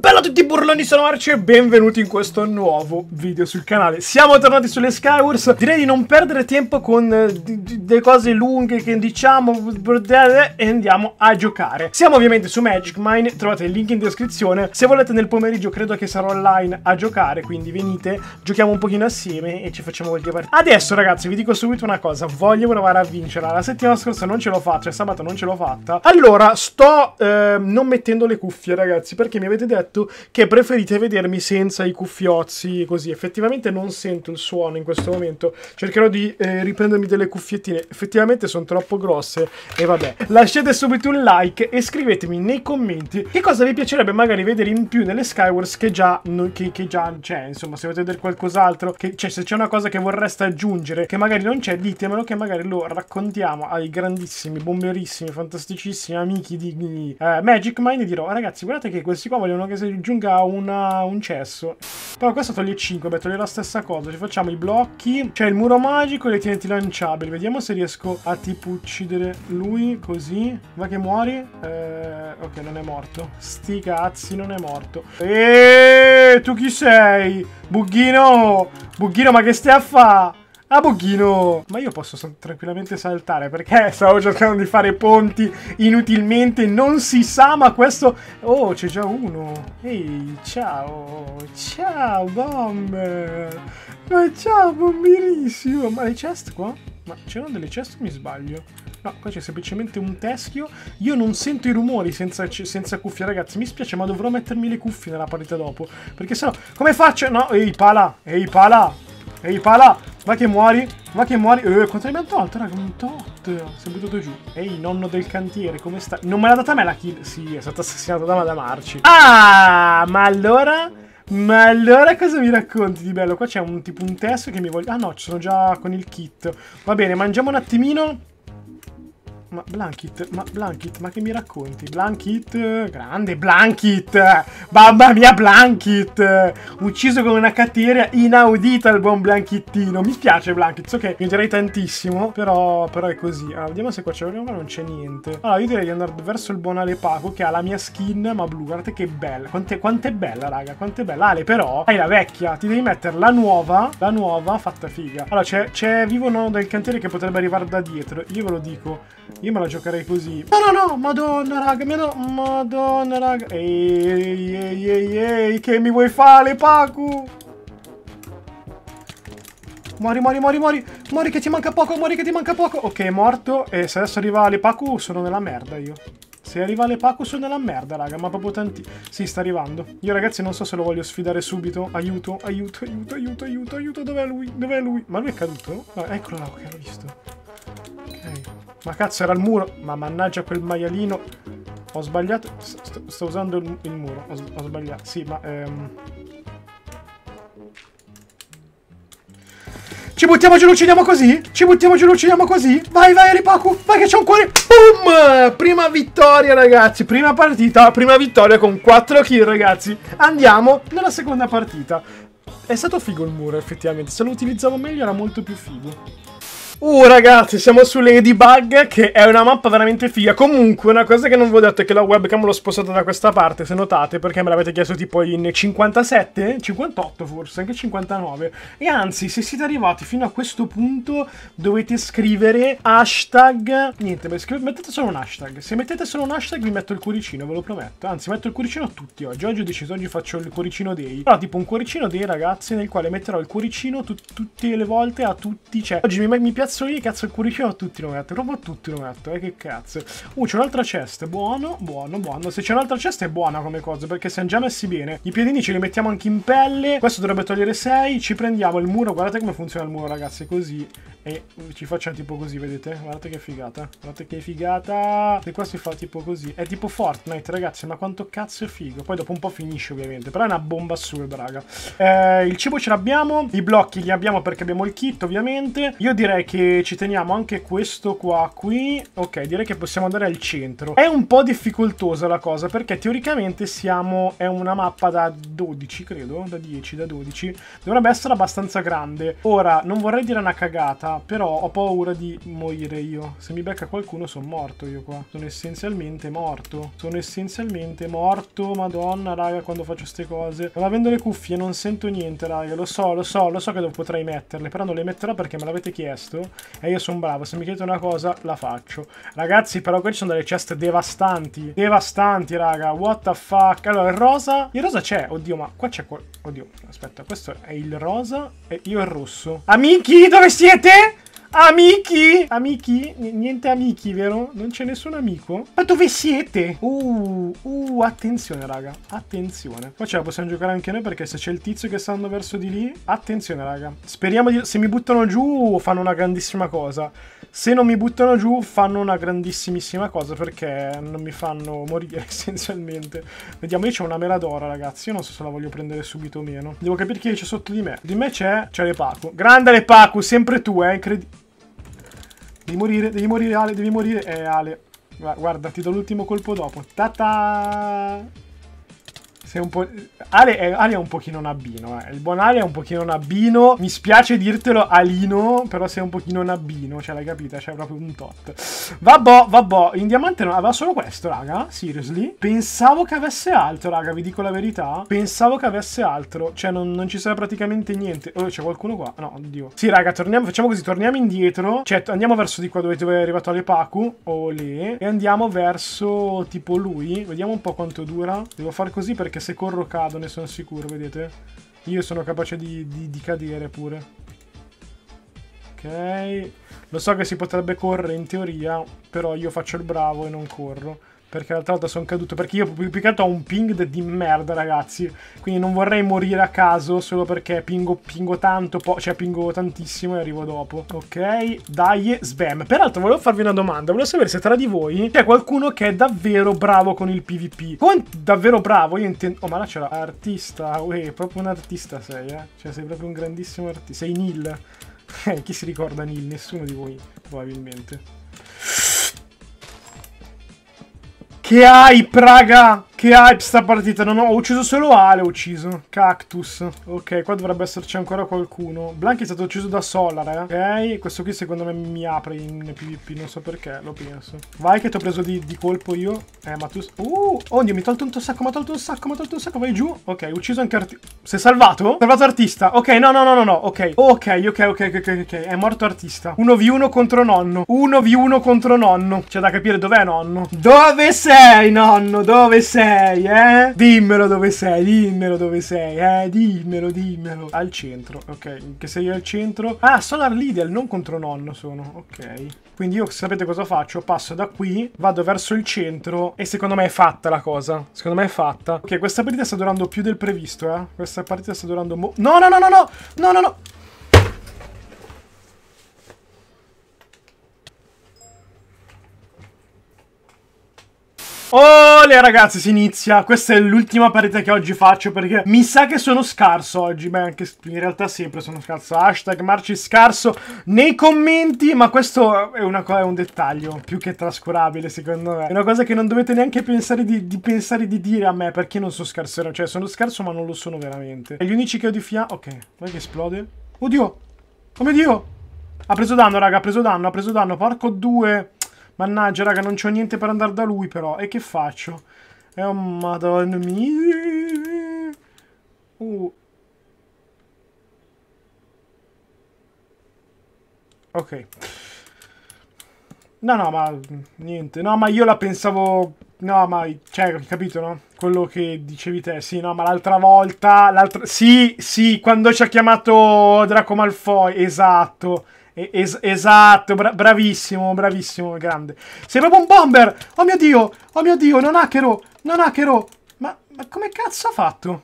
Bella a tutti burloni, sono Arce e benvenuti in questo nuovo video sul canale. Siamo tornati sulle Skywars, direi di non perdere tempo con eh, delle cose lunghe che diciamo e andiamo a giocare. Siamo ovviamente su Magic Mine, trovate il link in descrizione. Se volete nel pomeriggio credo che sarò online a giocare, quindi venite, giochiamo un pochino assieme e ci facciamo qualche partita. Adesso ragazzi vi dico subito una cosa, voglio provare a vincere. La settimana scorsa non ce l'ho fatta, cioè sabato non ce l'ho fatta. Allora sto eh, non mettendo le cuffie ragazzi perché mi avete detto detto che preferite vedermi senza i cuffiozzi così. Effettivamente non sento il suono in questo momento. Cercherò di eh, riprendermi delle cuffiettine. Effettivamente sono troppo grosse e vabbè. Lasciate subito un like e scrivetemi nei commenti che cosa vi piacerebbe magari vedere in più nelle Skywars che già, che, che già c'è. Insomma, se volete vedere qualcos'altro, cioè se c'è una cosa che vorreste aggiungere che magari non c'è, ditemelo che magari lo raccontiamo ai grandissimi, bomberissimi, fantasticissimi amici di eh, Magic Mind e dirò oh, ragazzi guardate che questi qua vogliono che si giunga una, un cesso. Però questo toglie 5, beh, toglie la stessa cosa. Ci facciamo i blocchi. C'è il muro magico e le tieniti lanciabili. Vediamo se riesco a tipo uccidere lui così. Va che muori. Eh, ok, non è morto. Sti cazzi, non è morto. Eeeh, tu chi sei? Bughino! Bughino, ma che stai a fa'? a ah, pochino... Ma io posso tranquillamente saltare perché stavo cercando di fare ponti inutilmente, non si sa, ma questo... Oh, c'è già uno. Ehi, ciao. Ciao, bomber. Ma ciao, bomberissimo. Ma le chest qua? Ma c'erano delle chest mi sbaglio? No, qua c'è semplicemente un teschio. Io non sento i rumori senza, senza, cuffie, ragazzi. Mi spiace, ma dovrò mettermi le cuffie nella partita dopo. Perché sennò... Come faccio? No, ehi, pala! Ehi, pala! Ehi, pala! Vai che muori, vai che muori. Eh, quanto ne abbiamo tolto, raga? Un tot. Siamo buttato giù. Ehi, nonno del cantiere, come stai? Non me l'ha data a me la kill? Sì, è stata assassinata da Marci Ah, ma allora... Ma allora cosa mi racconti di bello? Qua c'è un tipo un testo che mi voglio... Ah no, ci sono già con il kit. Va bene, mangiamo un attimino ma Blankit, ma Blankit, ma che mi racconti? Blankit, grande Blankit, mamma mia Blankit, ucciso con una cattiveria inaudita il buon Blankittino, mi piace Blankit, so che mi direi tantissimo, però, però è così. Allora, ah, vediamo se qua c'è, vediamo qua non c'è niente. Allora, ah, io direi di andare verso il buon Alepaco che ha la mia skin, ma blu, guardate che bella, quanto è bella raga, quanto è bella. Ale però, hai la vecchia, ti devi mettere la nuova, la nuova fatta figa. Allora, c'è Vivo Nono del cantiere che potrebbe arrivare da dietro, io ve lo dico, io me la giocherei così. No, no, no, madonna, raga, meno... Madonna, raga. Ehi, ehi, ehi, ehi, che mi vuoi fare, Paku? Mori, mori, mori, mori. Mori che ti manca poco, mori che ti manca poco. Ok, è morto. E se adesso arriva Lepaku sono nella merda io. Se arriva Lepaku sono nella merda, raga, ma proprio tanti... Sì, sta arrivando. Io, ragazzi, non so se lo voglio sfidare subito. Aiuto, aiuto, aiuto, aiuto, aiuto, aiuto. Dov'è lui? Dov'è lui? Ma lui è caduto? Ah, eccolo là, ok, l'ho visto. Ma cazzo, era il muro. Ma mannaggia quel maialino. Ho sbagliato. Sto, sto usando il, il muro. Ho, ho, sbagliato. Sì, ma... Ehm... Ci buttiamo giù, lo uccidiamo così? Ci buttiamo giù, lo uccidiamo così? Vai, vai, Ripaku! Vai che c'è un cuore! Boom! Prima vittoria, ragazzi! Prima partita, prima vittoria con 4 kill, ragazzi! Andiamo nella seconda partita. È stato figo il muro, effettivamente. Se lo utilizzavo meglio era molto più figo. Uh ragazzi siamo su Ladybug che è una mappa veramente figa Comunque una cosa che non vi ho detto è che la webcam l'ho spostata da questa parte se notate Perché me l'avete chiesto tipo in 57, 58 forse, anche 59 E anzi se siete arrivati fino a questo punto dovete scrivere hashtag Niente mettete solo un hashtag Se mettete solo un hashtag vi metto il cuoricino ve lo prometto Anzi metto il cuoricino a tutti oggi Oggi ho deciso oggi faccio il cuoricino dei Però tipo un cuoricino dei ragazzi nel quale metterò il cuoricino tut tutte le volte a tutti Cioè oggi mi, mi piace cazzo io, cazzo il curicino, tutti lo metto, proprio tutti lo metto, eh, che cazzo. Uh, c'è un'altra cesta, buono, buono, buono. Se c'è un'altra cesta è buona come cosa, perché siamo già messi bene. I piedini ce li mettiamo anche in pelle, questo dovrebbe togliere 6, ci prendiamo il muro, guardate come funziona il muro ragazzi, così e ci facciamo tipo così, vedete? Guardate che figata, guardate che figata! E qua si fa tipo così, è tipo Fortnite ragazzi, ma quanto cazzo è figo! Poi dopo un po' finisce ovviamente, però è una bomba assurda raga. Eh, il cibo ce l'abbiamo, i blocchi li abbiamo perché abbiamo il kit ovviamente. Io direi che ci teniamo anche questo qua qui, ok direi che possiamo andare al centro. È un po' difficoltosa la cosa perché teoricamente siamo, è una mappa da 12 credo, da 10, da 12, dovrebbe essere abbastanza grande. Ora non vorrei dire una cagata Ah, però ho paura di morire io. Se mi becca qualcuno sono morto io qua. Sono essenzialmente morto. Sono essenzialmente morto, madonna, raga, quando faccio queste cose. Non avendo le cuffie non sento niente, raga. Lo so, lo so, lo so che potrei metterle, però non le metterò perché me l'avete chiesto. E io sono bravo, se mi chiedete una cosa la faccio. Ragazzi, però qua ci sono delle chest devastanti. Devastanti, raga. What the fuck? Allora, il rosa... Il rosa c'è, oddio, ma qua c'è... qual... Oddio, aspetta, questo è il rosa e io il rosso. Amici, dove siete? Amici? Amici? niente amici, vero? Non c'è nessun amico? Ma dove siete? Uh, uh, attenzione, raga. Attenzione. Qua ce la possiamo giocare anche noi perché se c'è il tizio che sta andando verso di lì... Attenzione, raga. Speriamo di... Se mi buttano giù fanno una grandissima cosa. Se non mi buttano giù fanno una grandissimissima cosa perché non mi fanno morire essenzialmente. Vediamo, io c'ho una mela d'oro, ragazzi. Io non so se la voglio prendere subito o meno. Devo capire chi c'è sotto di me. Di me c'è... C'è Lepaku. Grande Lepaku, sempre tu, eh. Incredibile. Devi morire, devi morire Ale, devi morire. Eh Ale, guarda, ti do l'ultimo colpo dopo. Ta-ta! Sei un po'... Ale è, eh, Ale è un pochino nabbino, eh. Il buon Ale è un pochino nabbino. Mi spiace dirtelo, Alino, però sei un pochino nabbino, ce cioè, l'hai capita? C'è proprio un tot. Vabbò, vabbò. In diamante non aveva solo questo, raga. Seriously. Pensavo che avesse altro, raga, vi dico la verità. Pensavo che avesse altro. Cioè, non, non ci sarebbe praticamente niente. Oh, c'è qualcuno qua? No, oddio. Sì, raga, torniamo, facciamo così, torniamo indietro. Cioè, andiamo verso di qua dove, dove è arrivato Alepaku. Ole. E andiamo verso, tipo, lui. Vediamo un po' quanto dura. Devo far così perché anche se corro cado, ne sono sicuro, vedete? Io sono capace di, di, di cadere pure. Ok. Lo so che si potrebbe correre in teoria, però io faccio il bravo e non corro. Perché l'altra volta sono caduto. Perché io più che altro ho un ping di merda, ragazzi. Quindi non vorrei morire a caso solo perché pingo, pingo tanto, po- cioè pingo tantissimo e arrivo dopo. Ok, dai, sbam. Peraltro volevo farvi una domanda. Volevo sapere se tra di voi c'è qualcuno che è davvero bravo con il PvP. Con davvero bravo, io intendo... Oh, ma là c'era artista. Uè, proprio un artista sei, eh. Cioè, sei proprio un grandissimo artista. Sei Nil. Chi si ricorda Nil? Nessuno di voi, probabilmente. Che hai, Praga? Che hype sta partita, non ho, ho ucciso solo Ale, ho ucciso. Cactus. Ok, qua dovrebbe esserci ancora qualcuno. Blank è stato ucciso da Solar, eh. Ok, questo qui secondo me mi apre in PvP, non so perché, lo penso. Vai che ti ho preso di, di, colpo io. Eh, ma tu... Uh, oddio, mi ha tolto un sacco, mi ha tolto un sacco, mi ha tolto un sacco, vai giù. Ok, ucciso anche artista. Si è salvato? Salvato artista. Ok, no, no, no, no, no, ok. Ok, ok, ok, ok, ok, è morto artista. 1v1 contro nonno. 1v1 contro nonno. C'è da capire dov'è nonno. Dove sei, nonno? Dove sei? sei, eh? Dimmelo dove sei, dimmelo dove sei, eh? Dimmelo, dimmelo. Al centro, ok. Che sei al centro. Ah, Solar Lidl, non contro nonno sono, ok. Quindi io sapete cosa faccio? Passo da qui, vado verso il centro e secondo me è fatta la cosa. Secondo me è fatta. Ok, questa partita sta durando più del previsto, eh. Questa partita sta durando... No, no, no, no, no! No, no, no! Olè ragazzi si inizia Questa è l'ultima partita che oggi faccio Perché mi sa che sono scarso oggi Beh anche in realtà sempre sono scarso Hashtag Marci scarso nei commenti Ma questo è, una è un dettaglio Più che trascurabile secondo me È una cosa che non dovete neanche pensare di, di pensare di dire a me Perché non sono scarso Cioè sono scarso ma non lo sono veramente E gli unici che ho di fianco Ok Vai che esplode Oddio Oh mio dio Ha preso danno raga ha preso danno Ha preso danno Porco due Mannaggia, raga, non c'ho niente per andare da lui, però. E che faccio? E oh, madonna mia. Uh. Ok. No, no, ma niente. No, ma io la pensavo... No, ma... Cioè, capito, no? Quello che dicevi te. Sì, no, ma l'altra volta... Sì, sì, quando ci ha chiamato Draco Malfoy. Esatto. Es esatto, bra bravissimo, bravissimo, grande. Sei proprio un bomber! Oh mio Dio, oh mio Dio, non hackero, non hackero. Ma, ma come cazzo ha fatto?